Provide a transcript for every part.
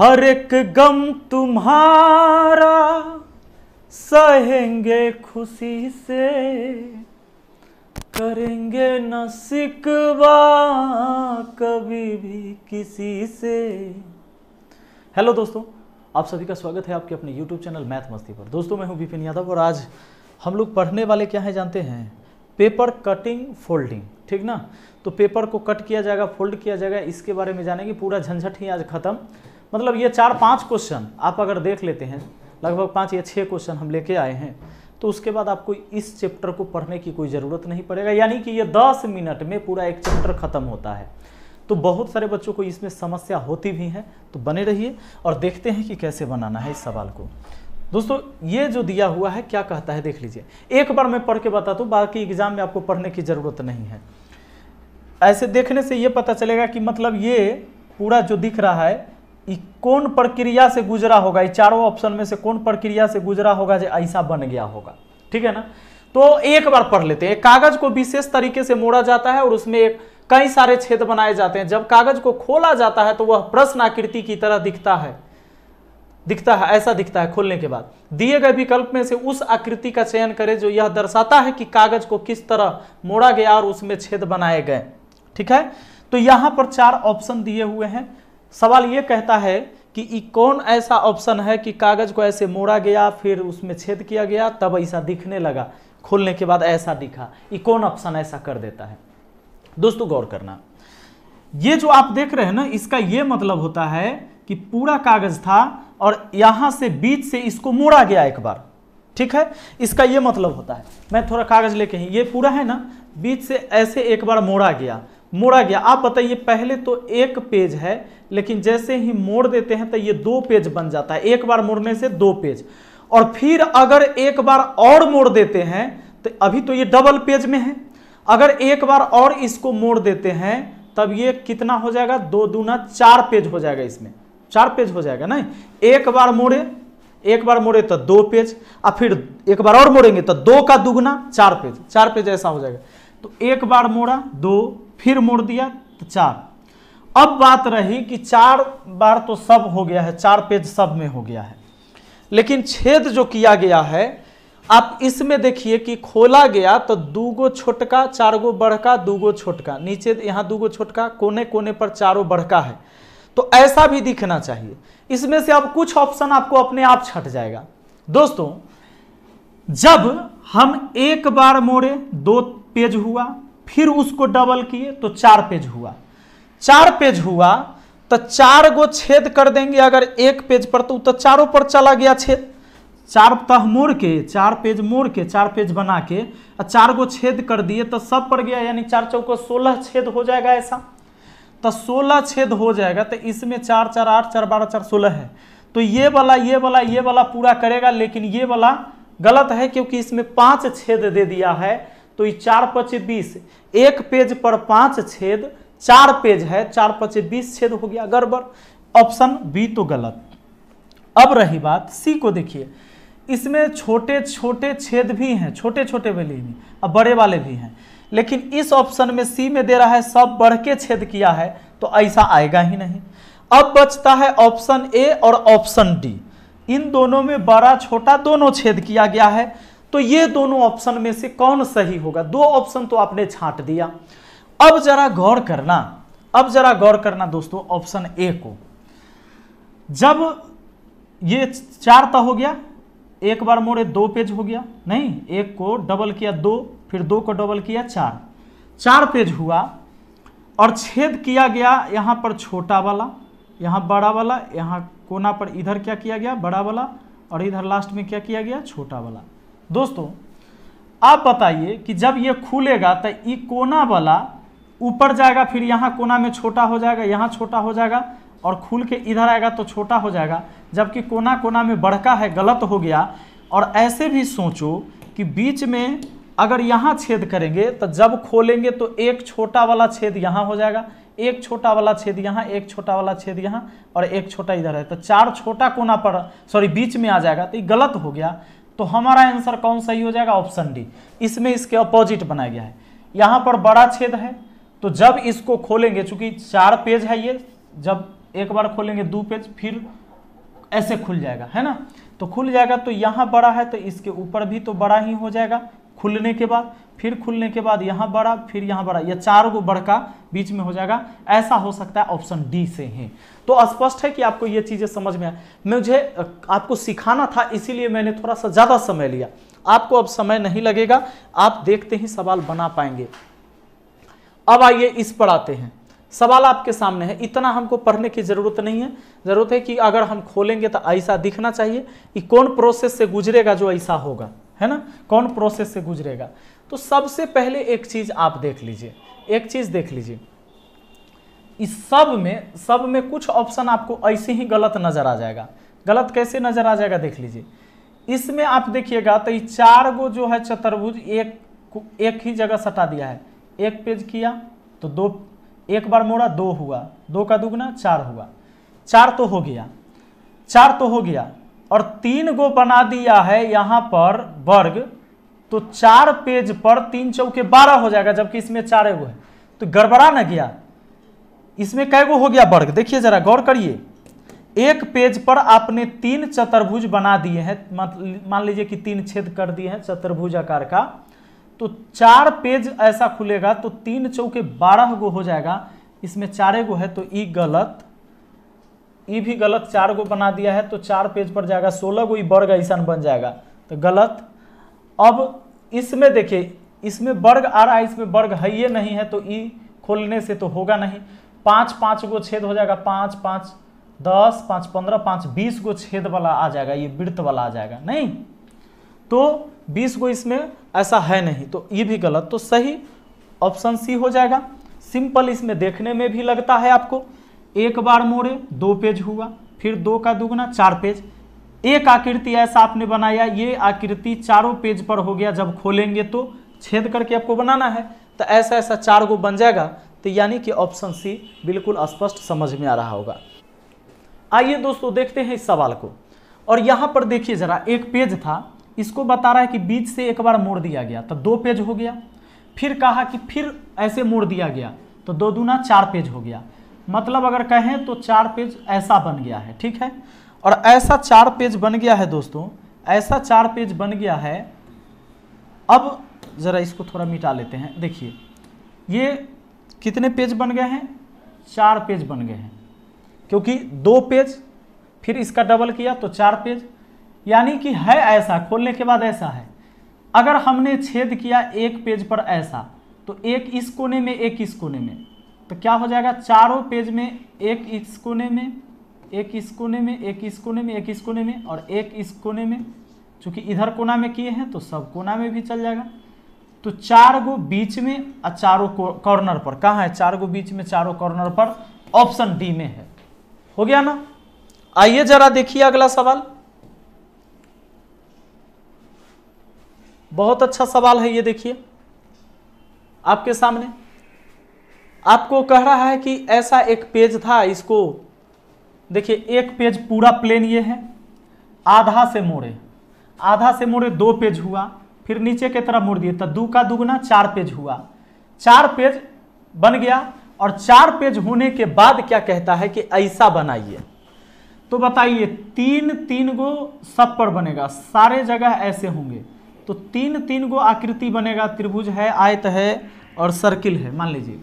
हर एक गम तुम्हारा सहेंगे खुशी से करेंगे न सिकवा कभी भी किसी से हेलो दोस्तों आप सभी का स्वागत है आपके अपने यूट्यूब चैनल मैथ मस्ती पर दोस्तों मैं हूं विपिन यादव और आज हम लोग पढ़ने वाले क्या है जानते हैं पेपर कटिंग फोल्डिंग ठीक ना तो पेपर को कट किया जाएगा फोल्ड किया जाएगा इसके बारे में जानेंगे पूरा झंझट ही आज खत्म मतलब ये चार पाँच क्वेश्चन आप अगर देख लेते हैं लगभग पाँच या छः क्वेश्चन हम लेके आए हैं तो उसके बाद आपको इस चैप्टर को पढ़ने की कोई ज़रूरत नहीं पड़ेगा यानी कि ये दस मिनट में पूरा एक चैप्टर ख़त्म होता है तो बहुत सारे बच्चों को इसमें समस्या होती भी है तो बने रहिए और देखते हैं कि कैसे बनाना है इस सवाल को दोस्तों ये जो दिया हुआ है क्या कहता है देख लीजिए एक बार मैं पढ़ के बताता हूँ बाकी एग्जाम में आपको पढ़ने की ज़रूरत नहीं है ऐसे देखने से ये पता चलेगा कि मतलब ये पूरा जो दिख रहा है कौन प्रक्रिया से गुजरा होगा ये चारों ऑप्शन में से कौन प्रक्रिया से गुजरा होगा जो ऐसा बन गया होगा ठीक है ना तो एक बार पढ़ लेते हैं कागज को विशेष तरीके से मोड़ा जाता है और उसमें कई सारे छेद बनाए जाते हैं जब कागज को खोला जाता है तो वह प्रश्न आकृति की तरह दिखता है दिखता है ऐसा दिखता है खोलने के बाद दिए गए विकल्प में से उस आकृति का चयन करें जो यह दर्शाता है कि कागज को किस तरह मोड़ा गया और उसमें छेद बनाए गए ठीक है तो यहां पर चार ऑप्शन दिए हुए हैं सवाल ये कहता है कि कौन ऐसा ऑप्शन है कि कागज़ को ऐसे मोड़ा गया फिर उसमें छेद किया गया तब ऐसा दिखने लगा खोलने के बाद ऐसा दिखा ये कौन ऑप्शन ऐसा कर देता है दोस्तों गौर करना ये जो आप देख रहे हैं ना इसका ये मतलब होता है कि पूरा कागज़ था और यहां से बीच से इसको मोड़ा गया एक बार ठीक है इसका ये मतलब होता है मैं थोड़ा कागज़ लेके ही ये पूरा है ना बीच से ऐसे एक बार मोड़ा गया मोड़ा गया आप बताइए पहले तो एक पेज है लेकिन जैसे ही मोड़ देते हैं तो ये दो पेज बन जाता है एक बार मोड़ने से दो पेज और फिर अगर एक बार और मोड़ देते हैं तो अभी तो ये डबल पेज में है अगर एक बार और इसको मोड़ देते हैं तब ये कितना हो जाएगा दो दूना चार पेज हो जाएगा इसमें चार पेज हो जाएगा ना एक बार मोड़े एक बार मोड़े तो दो पेज और फिर एक बार और मोड़ेंगे तो दो का दुगना चार पेज चार पेज ऐसा हो जाएगा तो एक बार मोड़ा दो फिर मोड़ दिया तो चार अब बात रही कि चार बार तो सब हो गया है चार पेज सब में हो गया है लेकिन छेद जो किया गया है आप इसमें देखिए कि खोला गया तो दूगो छोटका चार बढ़का दू दूगो छोटका नीचे यहाँ दूगो छोटका कोने कोने पर चारों बढ़का है तो ऐसा भी दिखना चाहिए इसमें से अब कुछ ऑप्शन आपको अपने आप छट जाएगा दोस्तों जब हम एक बार मोड़े दो पेज हुआ फिर उसको डबल किए तो चार पेज हुआ चार पेज हुआ तो चार गो छेद कर देंगे अगर एक पेज पर तो, तो चारों पर चला गया छेद चार तह तो मोड़ के चार पेज मोड़ के चार पेज बना के और चार गो छेद कर दिए तो सब पर गया यानी चार चौको सोलह छेद हो जाएगा ऐसा तो सोलह छेद हो जाएगा तो इसमें चार चार आठ चार बारह चार सोलह है तो ये वाला ये वाला ये वाला पूरा करेगा लेकिन ये वाला गलत है क्योंकि इसमें पांच छेद दे दिया है तो ये चार पचे बीस एक पेज पर पांच छेद चार पेज है चार पचे बीस छेद हो गया गड़बड़ ऑप्शन बी तो गलत अब रही बात सी को देखिए इसमें छोटे छोटे छेद भी हैं छोटे छोटे वाले भी और बड़े वाले भी हैं लेकिन इस ऑप्शन में सी में दे रहा है सब बढ़ के छेद किया है तो ऐसा आएगा ही नहीं अब बचता है ऑप्शन ए और ऑप्शन डी इन दोनों में बड़ा छोटा दोनों छेद किया गया है तो ये दोनों ऑप्शन में से कौन सही होगा दो ऑप्शन तो आपने छांट दिया अब जरा गौर करना अब जरा गौर करना दोस्तों ऑप्शन ए को जब ये चार तो हो गया एक बार मोड़े दो पेज हो गया नहीं एक को डबल किया दो फिर दो को डबल किया चार चार पेज हुआ और छेद किया गया यहां पर छोटा वाला यहां बड़ा वाला यहां कोना पर इधर क्या किया गया बड़ा वाला और इधर लास्ट में क्या किया गया छोटा वाला दोस्तों आप बताइए कि जब ये खुलेगा तो ये कोना वाला ऊपर जाएगा फिर यहाँ कोना में छोटा हो जाएगा यहाँ छोटा हो जाएगा और खुल के इधर आएगा तो छोटा हो जाएगा जबकि कोना कोना में बढ़का है गलत हो गया और ऐसे भी सोचो कि बीच में अगर यहाँ छेद करेंगे तो जब खोलेंगे तो एक छोटा वाला छेद यहाँ हो जाएगा एक छोटा वाला छेद यहाँ एक छोटा वाला छेद यहाँ और एक छोटा इधर है तो चार छोटा कोना पर सॉरी बीच में आ जाएगा तो ये गलत हो गया तो हमारा आंसर कौन सही हो जाएगा ऑप्शन डी इसमें इसके अपोजिट बनाया गया है यहां पर बड़ा छेद है तो जब इसको खोलेंगे चूंकि चार पेज है ये जब एक बार खोलेंगे दो पेज फिर ऐसे खुल जाएगा है ना तो खुल जाएगा तो यहाँ बड़ा है तो इसके ऊपर भी तो बड़ा ही हो जाएगा खुलने के बाद फिर खुलने के बाद यहाँ बड़ा फिर यहाँ बड़ा या चार गो बढ़ का बीच में हो जाएगा ऐसा हो सकता है ऑप्शन डी से है तो स्पष्ट है कि आपको ये चीज़ें समझ में आए मुझे आपको सिखाना था इसीलिए मैंने थोड़ा सा ज़्यादा समय लिया आपको अब समय नहीं लगेगा आप देखते ही सवाल बना पाएंगे अब आइए इस पर आते हैं सवाल आपके सामने है इतना हमको पढ़ने की ज़रूरत नहीं है ज़रूरत है कि अगर हम खोलेंगे तो ऐसा दिखना चाहिए कि कौन प्रोसेस से गुजरेगा जो ऐसा होगा है ना कौन प्रोसेस से गुजरेगा तो सबसे पहले एक चीज़ आप देख लीजिए एक चीज़ देख लीजिए इस सब में सब में कुछ ऑप्शन आपको ऐसे ही गलत नज़र आ जाएगा गलत कैसे नज़र आ जाएगा देख लीजिए इसमें आप देखिएगा तो ये चार गो जो है चतुर्भुज एक एक ही जगह सटा दिया है एक पेज किया तो दो एक बार मोड़ा दो हुआ दो का दुगना चार हुआ चार तो हो गया चार तो हो गया और तीन गो बना दिया है यहाँ पर वर्ग तो चार पेज पर तीन चौके बारह हो जाएगा जबकि इसमें चार गो है तो गड़बड़ा ना गया इसमें कै गो हो गया वर्ग देखिए जरा गौर करिए एक पेज पर आपने तीन चतुर्भुज बना दिए हैं मान लीजिए कि तीन छेद कर दिए हैं चतुर्भुज आकार का तो चार पेज ऐसा खुलेगा तो तीन चौके बारह गो हो जाएगा इसमें चारे गो है तो ई गलत ये भी गलत चार गो बना दिया है तो चार पेज पर जाएगा सोलह गो वर्ग ऐसा बन जाएगा तो गलत अब इसमें देखिए इसमें वर्ग आ रहा है इसमें वर्ग है ये नहीं है तो ई खोलने से तो होगा नहीं पाँच पाँच गो छेद हो जाएगा पाँच पाँच दस पाँच पंद्रह पाँच बीस गो छेद वाला आ जाएगा ये वृत्त वाला आ जाएगा नहीं तो बीस गो इसमें ऐसा है नहीं तो ये भी गलत तो सही ऑप्शन सी हो जाएगा सिंपल इसमें देखने में भी लगता है आपको एक बार मोड़े दो पेज हुआ फिर दो का दुगना चार पेज एक आकृति ऐसा आपने बनाया ये आकृति चारों पेज पर हो गया जब खोलेंगे तो छेद करके आपको बनाना है तो ऐसा ऐसा चार गो बन जाएगा तो यानी कि ऑप्शन सी बिल्कुल स्पष्ट समझ में आ रहा होगा आइए दोस्तों देखते हैं इस सवाल को और यहाँ पर देखिए जरा एक पेज था इसको बता रहा है कि बीच से एक बार मोड़ दिया गया तो दो पेज हो गया फिर कहा कि फिर ऐसे मोड़ दिया गया तो दो दूना चार पेज हो गया मतलब अगर कहें तो चार पेज ऐसा बन गया है ठीक है और ऐसा चार पेज बन गया है दोस्तों ऐसा चार पेज बन गया है अब ज़रा इसको थोड़ा मिटा लेते हैं देखिए ये कितने पेज बन गए हैं चार पेज बन गए हैं क्योंकि दो पेज फिर इसका डबल किया तो चार पेज यानी कि है ऐसा खोलने के बाद ऐसा है अगर हमने छेद किया एक पेज पर ऐसा तो एक इस कोने में एक इस कोने में तो क्या हो जाएगा चारों पेज में एक इस कोने में एक इस कोने में एक इस कोने में एक इस कोने में और एक इस कोने में चूंकि इधर कोना में किए हैं तो सब कोना में भी चल जाएगा तो चार गो बीच में और चारों कॉर्नर पर कहाँ है चार गो बीच में चारों कॉर्नर पर ऑप्शन डी में है हो गया ना आइए जरा देखिए अगला सवाल बहुत अच्छा सवाल है ये देखिए आपके सामने आपको कह रहा है कि ऐसा एक पेज था इसको देखिए एक पेज पूरा प्लेन ये है आधा से मोड़े आधा से मोड़े दो पेज हुआ फिर नीचे की तरफ मोड़ दिए तो दो का दुगना चार पेज हुआ चार पेज बन गया और चार पेज होने के बाद क्या कहता है कि ऐसा बनाइए तो बताइए तीन तीन गो सब पर बनेगा सारे जगह ऐसे होंगे तो तीन तीन गो आकृति बनेगा त्रिभुज है आयत है और सर्किल है मान लीजिए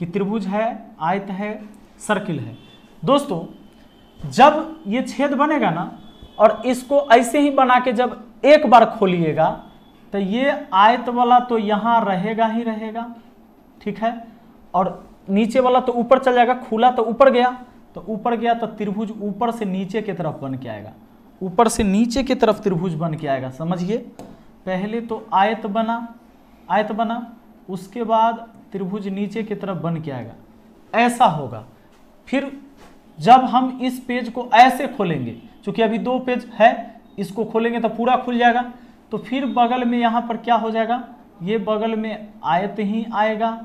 कि त्रिभुज है आयत है सर्किल है दोस्तों जब ये छेद बनेगा ना और इसको ऐसे ही बना के जब एक बार खोलिएगा तो ये आयत वाला तो यहाँ रहेगा ही रहेगा ठीक है और नीचे वाला तो ऊपर चल जाएगा खुला तो ऊपर गया तो ऊपर गया तो त्रिभुज ऊपर से नीचे की तरफ बन के आएगा ऊपर से नीचे की तरफ त्रिभुज बन के आएगा समझिए पहले तो आयत बना आयत बना उसके बाद त्रिभुज नीचे की तरफ बन के आएगा ऐसा होगा फिर जब हम इस पेज को ऐसे खोलेंगे चूंकि अभी दो पेज है इसको खोलेंगे तो पूरा खुल जाएगा तो फिर बगल में यहाँ पर क्या हो जाएगा ये बगल में आयत ही आएगा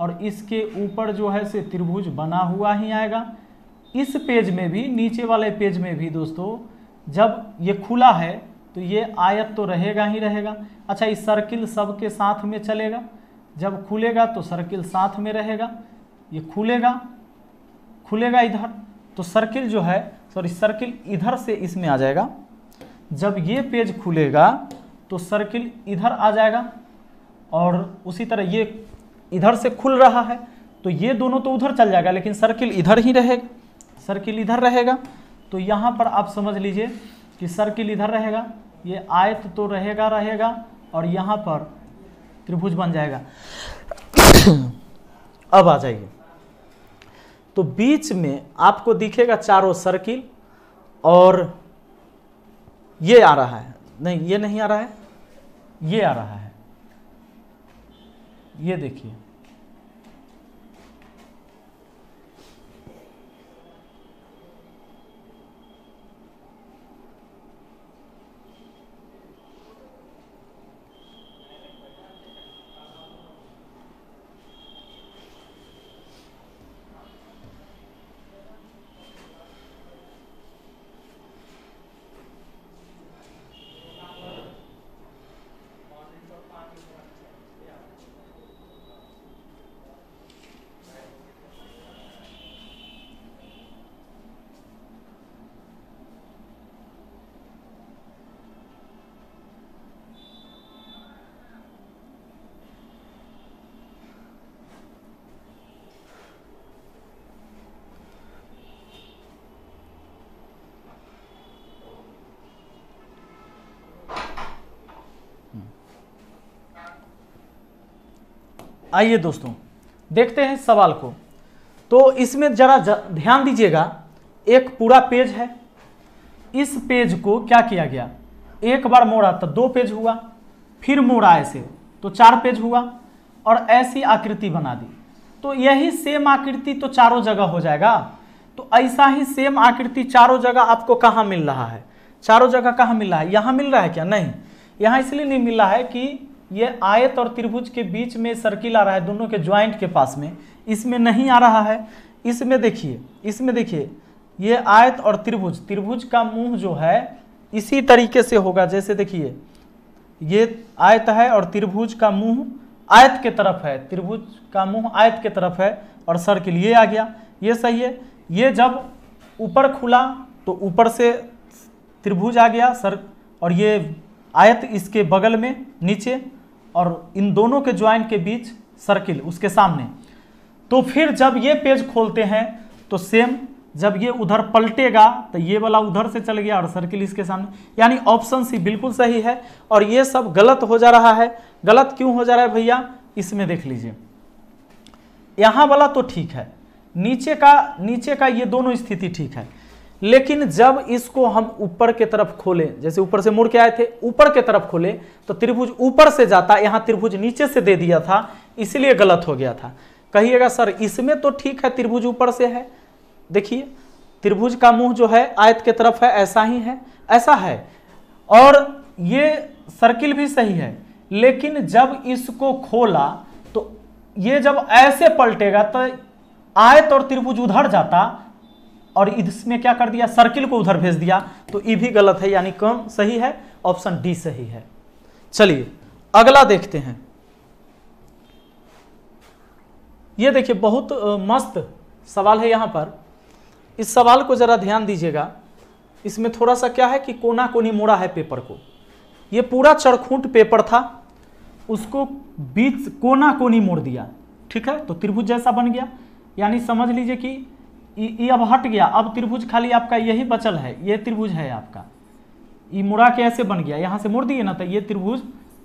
और इसके ऊपर जो है से त्रिभुज बना हुआ ही आएगा इस पेज में भी नीचे वाले पेज में भी दोस्तों जब ये खुला है तो ये आयत तो रहेगा ही रहेगा अच्छा इस सर्किल सब के साथ में चलेगा जब खुलेगा तो सर्किल साथ में रहेगा ये खुलेगा खुलेगा इधर तो सर्किल जो है सॉरी सर्किल इधर से इसमें आ जाएगा जब ये पेज खुलेगा तो सर्किल इधर आ जाएगा और उसी तरह ये इधर से खुल रहा है तो ये दोनों तो उधर चल जाएगा लेकिन सर्किल इधर ही रहेगा सर्किल इधर रहेगा तो यहाँ पर आप समझ लीजिए कि सर्किल इधर रहेगा ये आयत तो रहेगा रहेगा और यहाँ पर त्रिभुज बन जाएगा अब आ जाइए तो बीच में आपको दिखेगा चारों सर्किल और ये आ रहा है नहीं ये नहीं आ रहा है ये आ रहा है ये देखिए आइए दोस्तों देखते हैं सवाल को तो इसमें जरा ध्यान दीजिएगा एक पूरा पेज है इस पेज को क्या किया गया एक बार मोड़ा तो दो पेज हुआ फिर मोड़ा ऐसे तो चार पेज हुआ और ऐसी आकृति बना दी तो यही सेम आकृति तो चारों जगह हो जाएगा तो ऐसा ही सेम आकृति चारों जगह आपको कहाँ मिल रहा है चारों जगह कहाँ मिल रहा है यहाँ मिल रहा है क्या नहीं यहाँ इसलिए नहीं मिल रहा है कि ये आयत और त्रिभुज के बीच में सर्किल आ रहा है दोनों के ज्वाइंट के पास में इसमें नहीं आ रहा है इसमें देखिए इसमें देखिए ये आयत और त्रिभुज त्रिभुज का मुंह जो है इसी तरीके से होगा जैसे देखिए ये आयत है और त्रिभुज का मुंह आयत के तरफ है त्रिभुज का मुंह आयत के तरफ है और सर्किल ये आ गया ये सही है ये जब ऊपर खुला तो ऊपर से त्रिभुज आ गया सर और ये आयत इसके बगल में नीचे और इन दोनों के ज्वाइन के बीच सर्किल उसके सामने तो फिर जब ये पेज खोलते हैं तो सेम जब ये उधर पलटेगा तो ये वाला उधर से चल गया और सर्किल इसके सामने यानी ऑप्शन सी बिल्कुल सही है और ये सब गलत हो जा रहा है गलत क्यों हो जा रहा है भैया इसमें देख लीजिए यहाँ वाला तो ठीक है नीचे का नीचे का ये दोनों स्थिति ठीक है लेकिन जब इसको हम ऊपर के तरफ खोलें जैसे ऊपर से मुड़ के आए थे ऊपर के तरफ खोले तो त्रिभुज ऊपर से जाता यहाँ त्रिभुज नीचे से दे दिया था इसलिए गलत हो गया था कहिएगा सर इसमें तो ठीक है त्रिभुज ऊपर से है देखिए त्रिभुज का मुंह जो है आयत के तरफ है ऐसा ही है ऐसा है और ये सर्किल भी सही है लेकिन जब इसको खोला तो ये जब ऐसे पलटेगा तो आयत और त्रिभुज उधर जाता और इसमें क्या कर दिया सर्किल को उधर भेज दिया तो ई e भी गलत है यानी कम सही है ऑप्शन डी सही है चलिए अगला देखते हैं ये देखिए बहुत मस्त सवाल है यहाँ पर इस सवाल को ज़रा ध्यान दीजिएगा इसमें थोड़ा सा क्या है कि कोना कोनी मोड़ा है पेपर को ये पूरा चरखूंट पेपर था उसको बीच कोना कोनी मोड़ दिया ठीक है तो त्रिभुज जैसा बन गया यानी समझ लीजिए कि ये अब हट गया अब त्रिभुज खाली आपका यही बचल है ये त्रिभुज है आपका ये मुड़ा के ऐसे बन गया यहाँ से मुड़ दिए ना तो ये त्रिभुज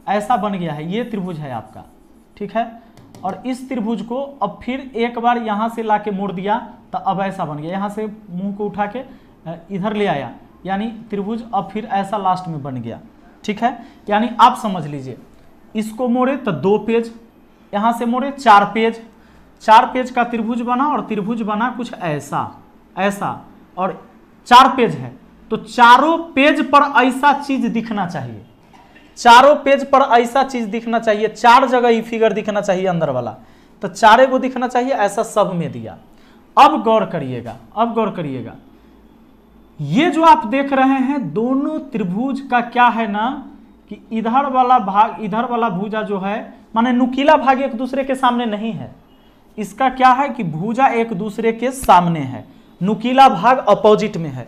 ऐसा बन गया है ये त्रिभुज है आपका ठीक है और इस त्रिभुज को अब फिर एक बार यहाँ से ला के मोड़ दिया तो अब ऐसा बन गया यहाँ से मुंह को उठा के इधर ले आया यानी त्रिभुज अब फिर ऐसा लास्ट में बन गया ठीक है यानी आप समझ लीजिए इसको मोड़े तो दो पेज यहाँ से मोड़े चार पेज चार पेज का त्रिभुज बना और त्रिभुज बना कुछ ऐसा ऐसा और चार पेज है तो चारों पेज पर ऐसा चीज दिखना चाहिए चारों पेज पर ऐसा चीज दिखना चाहिए चार जगह ही फिगर दिखना चाहिए अंदर वाला तो चारे को दिखना चाहिए ऐसा सब में दिया अब गौर करिएगा अब गौर करिएगा ये जो आप देख रहे हैं दोनों त्रिभुज का क्या है ना कि इधर वाला भाग इधर वाला भुजा जो है माने नुकीला भाग एक दूसरे के सामने नहीं है इसका क्या है कि भुजा एक दूसरे के सामने है नुकीला भाग अपोजिट में है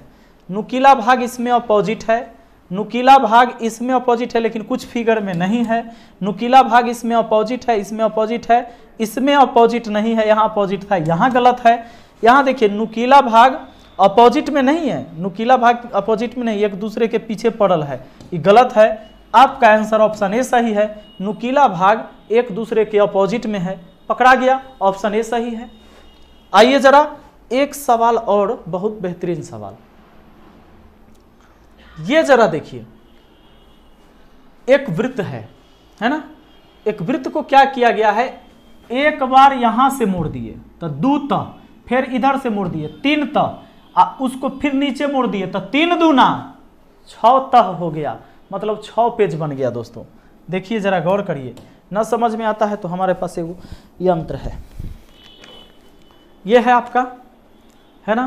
नुकीला भाग इसमें अपोजिट है नुकीला भाग इसमें अपोजिट है लेकिन कुछ फिगर में नहीं है नुकीला भाग इसमें अपोजिट है इसमें अपोजिट है इसमें अपोजिट नहीं है यहाँ अपोजिट था यहाँ गलत है यहाँ देखिए नुकीला भाग अपोजिट में नहीं है नुकीला भाग अपोजिट में नहीं एक दूसरे के पीछे पड़ल है ये गलत है आपका आंसर ऑप्शन ए सही है नुकीला भाग एक दूसरे के अपोजिट में है पकड़ा गया ऑप्शन ए सही है आइए जरा एक सवाल और बहुत बेहतरीन सवाल ये जरा देखिए एक वृत्त है है ना एक वृत्त को क्या किया गया है एक बार यहां से मोड़ दिए तो दू त फिर इधर से मोड़ दिए तीन त आ उसको फिर नीचे मोड़ दिए तो तीन दूना छ तह हो गया मतलब छ पेज बन गया दोस्तों देखिए जरा गौर करिए न समझ में आता है तो हमारे पास एक यंत्र है यह है आपका है ना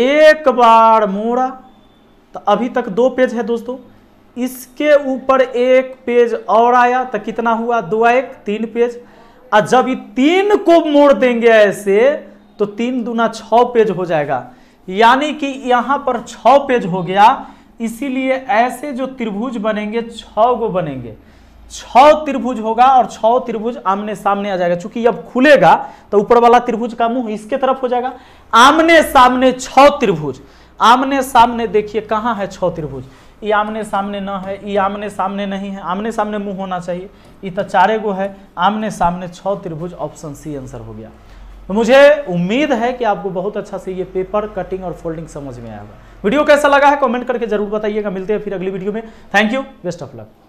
एक बार मोड़ा तो अभी तक दो पेज है दोस्तों इसके ऊपर एक पेज और आया तो कितना हुआ दो एक तीन पेज और जब ये तीन को मोड़ देंगे ऐसे तो तीन दूना छ पेज हो जाएगा यानी कि यहां पर छ पेज हो गया इसीलिए ऐसे जो त्रिभुज बनेंगे छ गो बनेंगे छ त्रिभुज होगा और छ त्रिभुज आमने सामने आ जाएगा चूंकि अब खुलेगा तो ऊपर वाला त्रिभुज का मुंह इसके तरफ हो जाएगा आमने सामने छ त्रिभुज आमने सामने देखिए कहाँ है छ त्रिभुज ये आमने सामने ना है ये आमने सामने नहीं है आमने सामने मुंह होना चाहिए ये तो चारे गो है आमने सामने छ त्रिभुज ऑप्शन सी आंसर हो गया तो मुझे उम्मीद है कि आपको बहुत अच्छा से ये पेपर कटिंग और फोल्डिंग समझ में आएगा वीडियो कैसा लगा है कमेंट करके जरूर बताइएगा मिलते हैं फिर अगली वीडियो में thank you best of luck